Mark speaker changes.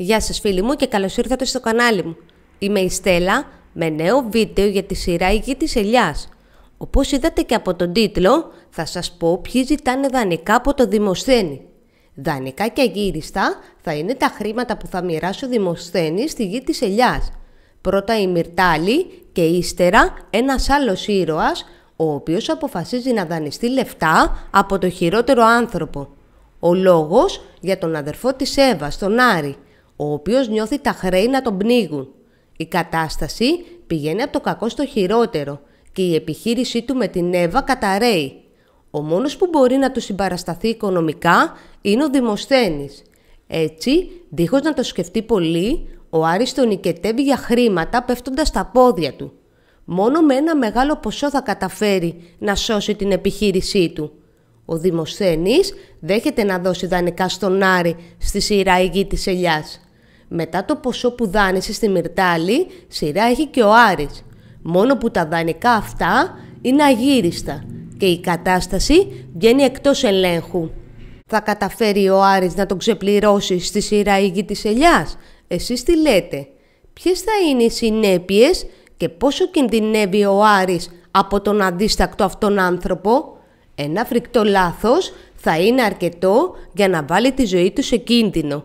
Speaker 1: Γεια σας φίλοι μου και καλώς ήρθατε στο κανάλι μου. Είμαι η Στέλλα με νέο βίντεο για τη σειρά «Η γη της ελιάς». Όπως είδατε και από τον τίτλο, θα σας πω ποιοι ζητάνε δανεικά από το Δημοσθένη. Δανεικά και αγύριστα θα είναι τα χρήματα που θα μοιράσει ο Δημοσθένης στη γη της ελιάς. Πρώτα η Μυρτάλη και ύστερα ένας άλλος ήρωας, ο οποίος αποφασίζει να δανειστεί λεφτά από το χειρότερο άνθρωπο. Ο λόγος για τον αδερφό της Εύα, τον Άρη, ο οποίος νιώθει τα χρέη να τον πνίγουν. Η κατάσταση πηγαίνει από το κακό στο χειρότερο και η επιχείρησή του με την Εύα καταραίει. Ο μόνος που μπορεί να του συμπαρασταθεί οικονομικά είναι ο Δημοσθένης. Έτσι, δίχως να το σκεφτεί πολύ, ο Άρης τον νικετεύει για χρήματα πέφτοντας στα πόδια του. Μόνο με ένα μεγάλο ποσό θα καταφέρει να σώσει την επιχείρησή του. Ο Δημοσθένης δέχεται να δώσει δανεικά στον Άρη στη σειρά ηγή της ελιάς. Μετά το ποσό που δάνεισε στη Μυρτάλη, σειρά έχει και ο Άρης. Μόνο που τα δανεικά αυτά είναι αγύριστα και η κατάσταση βγαίνει εκτός ελέγχου. Θα καταφέρει ο Άρης να τον ξεπληρώσει στη σειρά ήγη της ελιάς. Εσείς τι λέτε. Ποιες θα είναι οι συνέπειες και πόσο κινδυνεύει ο Άρης από τον αντίστακτο αυτόν άνθρωπο. Ένα φρικτό λάθος θα είναι αρκετό για να βάλει τη ζωή του σε κίνδυνο.